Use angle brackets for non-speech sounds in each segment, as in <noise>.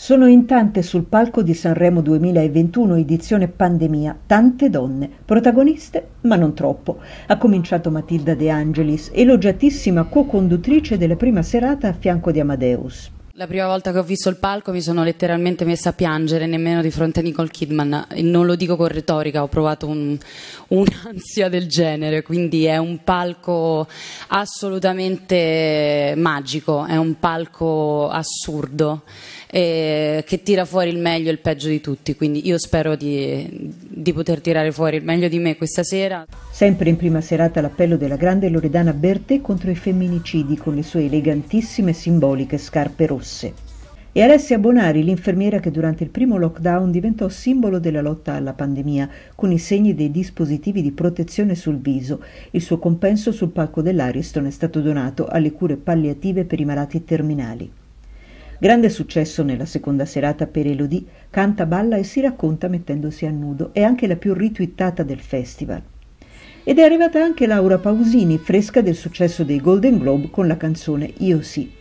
Sono in tante sul palco di Sanremo 2021 edizione pandemia, tante donne, protagoniste ma non troppo. Ha cominciato Matilda De Angelis, elogiatissima co-conduttrice della prima serata a fianco di Amadeus. La prima volta che ho visto il palco mi sono letteralmente messa a piangere, nemmeno di fronte a Nicole Kidman, e non lo dico con retorica, ho provato un, un'ansia del genere, quindi è un palco assolutamente magico, è un palco assurdo eh, che tira fuori il meglio e il peggio di tutti, quindi io spero di, di poter tirare fuori il meglio di me questa sera. Sempre in prima serata l'appello della grande Loredana Bertè contro i femminicidi con le sue elegantissime e simboliche scarpe rosse classe. E Alessia Bonari, l'infermiera che durante il primo lockdown diventò simbolo della lotta alla pandemia, con i segni dei dispositivi di protezione sul viso. Il suo compenso sul palco dell'Ariston è stato donato alle cure palliative per i malati terminali. Grande successo nella seconda serata per Elodie, canta, balla e si racconta mettendosi a nudo, è anche la più ritwittata del festival. Ed è arrivata anche Laura Pausini, fresca del successo dei Golden Globe con la canzone Io sì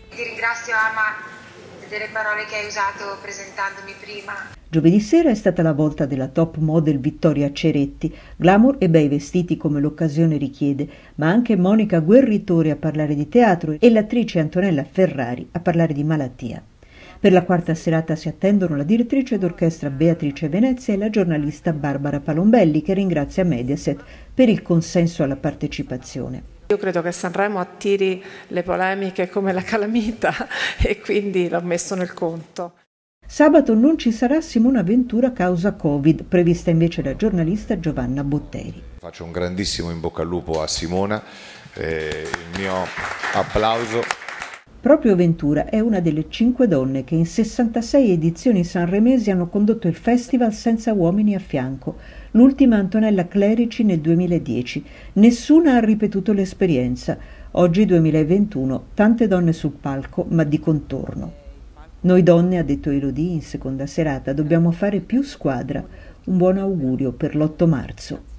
delle parole che hai usato presentandomi prima. Giovedì sera è stata la volta della top model Vittoria Ceretti, glamour e bei vestiti come l'occasione richiede, ma anche Monica Guerritore a parlare di teatro e l'attrice Antonella Ferrari a parlare di malattia. Per la quarta serata si attendono la direttrice d'orchestra Beatrice Venezia e la giornalista Barbara Palombelli che ringrazia Mediaset per il consenso alla partecipazione. Io credo che Sanremo attiri le polemiche come la calamita <laughs> e quindi l'ho messo nel conto. Sabato non ci sarà Simona Ventura causa Covid, prevista invece la giornalista Giovanna Botteri. Faccio un grandissimo in bocca al lupo a Simona, eh, il mio applauso. Proprio Ventura è una delle cinque donne che in 66 edizioni sanremesi hanno condotto il festival senza uomini a fianco, l'ultima Antonella Clerici nel 2010. Nessuna ha ripetuto l'esperienza. Oggi 2021, tante donne sul palco, ma di contorno. Noi donne, ha detto Elodie in seconda serata, dobbiamo fare più squadra. Un buon augurio per l'8 marzo.